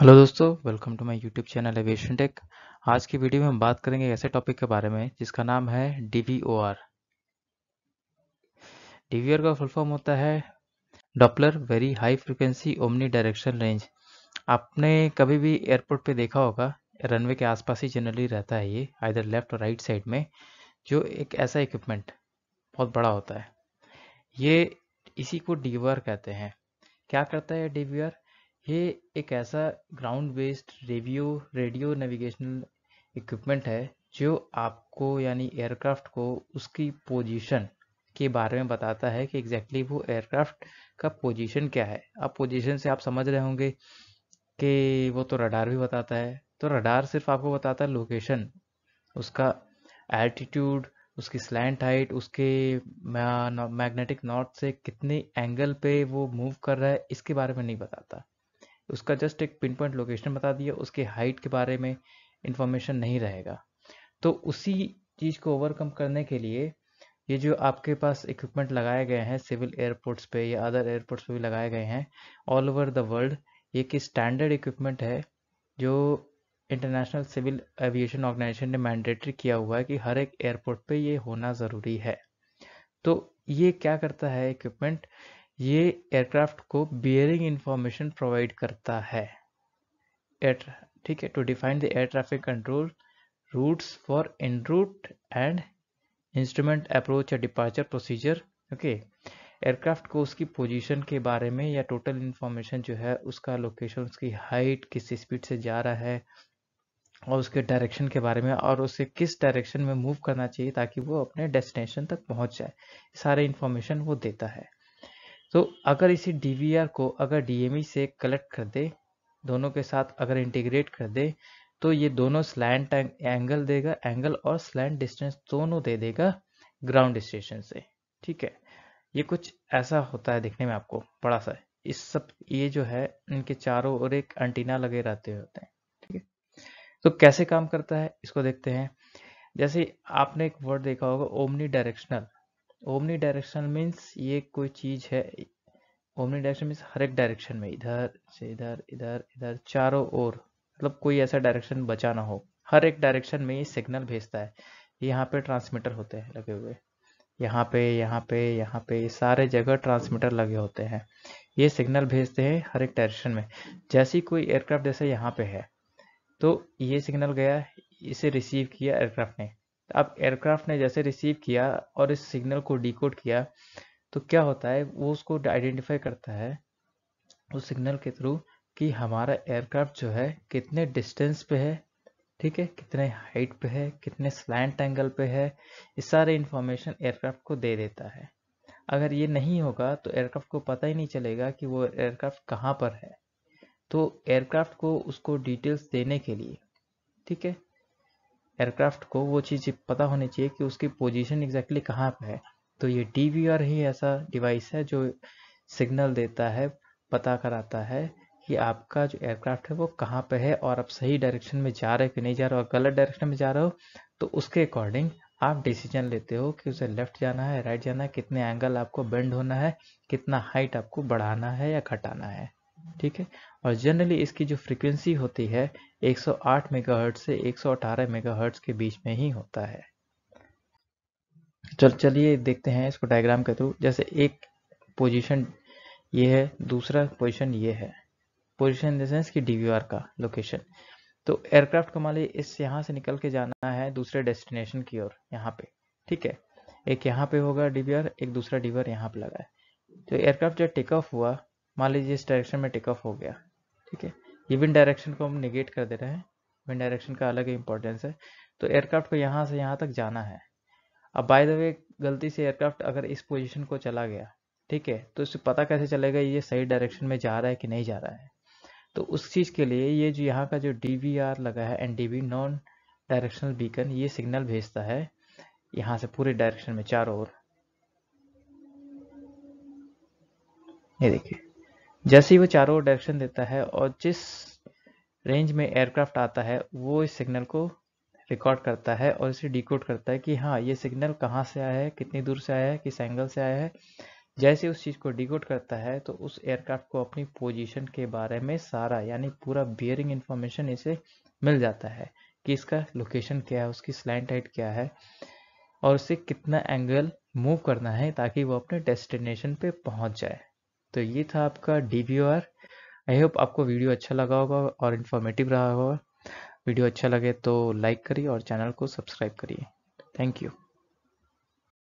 hello दोस्तों welcome to my YouTube channel aviation tech आज की वीडियो में हम बात करेंगे ऐसे टॉपिक के बारे में जिसका नाम है डीवीओआर डीवीओआर का फुल फॉर्म होता है Doppler very high frequency omni direction range आपने कभी भी एयरपोर्ट पे देखा होगा रनवे के आसपास ही जनरली रहता है ये आइधर लेफ्ट और राइट साइड में जो एक ऐसा इक्विपमेंट बहुत बड़ा होता है ये इसी को डी कहते हैं क्या करता है डी ये एक ऐसा ground based radio radio navigational equipment है जो आपको यानी एयरक्राफ्ट को उसकी पोजीशन के बारे में बताता है कि एग्जैक्टली exactly वो एयरक्राफ्ट का पोजीशन क्या है अब पोजीशन से आप समझ रहे होंगे कि वो तो रडार भी बताता है तो रडार सिर्फ आपको बताता है लोकेशन उसका एल्टीट्यूड उसकी स्लैंड हाइट उसके मैग्नेटिक नॉर्थ से कितने एंगल पे वो मूव कर रहा है इसके बारे में नहीं बताता उसका जस्ट एक पिन पॉइंट लोकेशन बता दिया उसके हाइट के बारे में इंफॉर्मेशन नहीं रहेगा तो उसी चीज़ को ओवरकम करने के लिए ये जो आपके पास इक्विपमेंट लगाए गए हैं सिविल एयरपोर्ट्स पे या अदर एयरपोर्ट्स पे भी लगाए गए हैं ऑल ओवर द वर्ल्ड ये कि स्टैंडर्ड इक्विपमेंट है जो इंटरनेशनल सिविल एविएशन ऑर्गेनाइजेशन ने मैंडेटरी किया हुआ है कि हर एक एयरपोर्ट पे ये होना ज़रूरी है तो ये क्या करता है इक्विपमेंट ये एयरक्राफ्ट को बियरिंग इंफॉर्मेशन प्रोवाइड करता है एयर ठीक है to define the air traffic control routes for en route and instrument approach या डिपार्चर प्रोसीजर ओके एयरक्राफ्ट को उसकी पोजीशन के बारे में या टोटल इन्फॉर्मेशन जो है उसका लोकेशन उसकी हाइट किस स्पीड से जा रहा है और उसके डायरेक्शन के बारे में और उसे किस डायरेक्शन में मूव करना चाहिए ताकि वो अपने डेस्टिनेशन तक पहुंच जाए सारे इन्फॉर्मेशन वो देता है तो अगर इसी डी को अगर डी e से कलेक्ट कर दे दोनों के साथ अगर इंटीग्रेट कर दे तो ये दोनों स्लैंड एंगल देगा एंगल और स्लैंड डिस्टेंस दोनों दे देगा ग्राउंड स्टेशन से ठीक है ये कुछ ऐसा होता है देखने में आपको बड़ा सा इस सब ये जो है इनके चारों ओर एक एंटीना लगे रहते होते हैं ठीक है तो कैसे काम करता है इसको देखते हैं जैसे आपने एक वर्ड देखा होगा omni directional omni directional means ये कोई चीज़ है ओमनी डायरेक्शन मीन्स हर एक डायरेक्शन में इधर से इधर इधर इधर चारों ओर मतलब कोई ऐसा डायरेक्शन बचा ना हो हर एक डायरेक्शन में ये सिग्नल भेजता है यहाँ पे ट्रांसमीटर होते हैं लगे हुए यहाँ पे यहाँ पे यहाँ पे सारे जगह ट्रांसमीटर लगे होते हैं ये सिग्नल भेजते हैं हर एक डायरेक्शन में जैसी कोई एयरक्राफ्ट जैसे यहाँ पे है तो ये सिग्नल गया इसे रिसीव किया एयरक्राफ्ट ने अब एयरक्राफ्ट ने जैसे रिसीव किया और इस सिग्नल को डी किया तो क्या होता है वो उसको आइडेंटिफाई करता है उस सिग्नल के थ्रू कि हमारा एयरक्राफ्ट जो है कितने डिस्टेंस पे है ठीक है कितने हाइट पे है कितने स्लैंट एंगल पे है ये सारे इन्फॉर्मेशन एयरक्राफ्ट को दे देता है अगर ये नहीं होगा तो एयरक्राफ्ट को पता ही नहीं चलेगा कि वो एयरक्राफ्ट कहाँ पर है तो एयरक्राफ्ट को उसको डिटेल्स देने के लिए ठीक है एयरक्राफ्ट को वो चीज़ पता होनी चाहिए कि उसकी पोजीशन एग्जैक्टली कहाँ पे है तो ये डी ही ऐसा डिवाइस है जो सिग्नल देता है पता कराता है कि आपका जो एयरक्राफ्ट है वो कहाँ पे है और आप सही डायरेक्शन में जा रहे हो कि नहीं जा रहे हो और गलत डायरेक्शन में जा रहे हो तो उसके अकॉर्डिंग आप डिसीजन लेते हो कि उसे लेफ्ट जाना है राइट जाना है कितने एंगल आपको बेंड होना है कितना हाइट आपको बढ़ाना है या घटाना है ठीक है और जनरली इसकी जो फ्रीक्वेंसी होती है 108 मेगाहर्ट्ज से 118 मेगाहर्ट्ज के बीच में ही होता है चल चलिए देखते हैं इसको डायग्राम के थ्रू जैसे एक पोजीशन ये है दूसरा पोजीशन ये है पोजीशन इन की डी डीवीआर का लोकेशन तो एयरक्राफ्ट को मान इस यहाँ से निकल के जाना है दूसरे डेस्टिनेशन की ओर यहाँ पे ठीक है एक यहाँ पे होगा डीवीआर एक दूसरा डीवीआर यहाँ पे लगा है तो एयरक्राफ्ट जब टेक ऑफ हुआ मान लीजिए इस डायरेक्शन में टेकऑफ हो गया ठीक है ये विंड डायरेक्शन को हम निगेट कर दे रहे हैं विंड डायरेक्शन का अलग इंपॉर्टेंस है तो एयरक्राफ्ट को यहाँ से यहाँ तक जाना है अब बाय द वे गलती से एयरक्राफ्ट अगर इस पोजिशन को चला गया ठीक है तो इससे पता कैसे चलेगा ये सही डायरेक्शन में जा रहा है कि नहीं जा रहा है तो उस चीज़ के लिए ये जो यहाँ का जो डी लगा है N D non directional beacon ये सिग्नल भेजता है यहाँ से पूरे डायरेक्शन में चारों ओर ये देखिए जैसे ही वो चारों ओर डायरेक्शन देता है और जिस रेंज में एयरक्राफ्ट आता है वो इस सिग्नल को रिकॉर्ड करता है और इसे डिकोड करता है कि हाँ ये सिग्नल कहाँ से आया है कितनी दूर से आया है किस एंगल से आया है जैसे उस चीज़ को डिकोड करता है तो उस एयरक्राफ्ट को अपनी पोजीशन के बारे में सारा यानी पूरा बियरिंग इन्फॉर्मेशन इसे मिल जाता है कि इसका लोकेशन क्या है उसकी स्लैंड हाइट क्या है और उसे कितना एंगल मूव करना है ताकि वो अपने डेस्टिनेशन पर पहुंच जाए तो ये था आपका डी आई होप आपको वीडियो अच्छा लगा होगा और इन्फॉर्मेटिव रहा होगा वीडियो अच्छा लगे तो लाइक करिए और चैनल को सब्सक्राइब करिए थैंक यू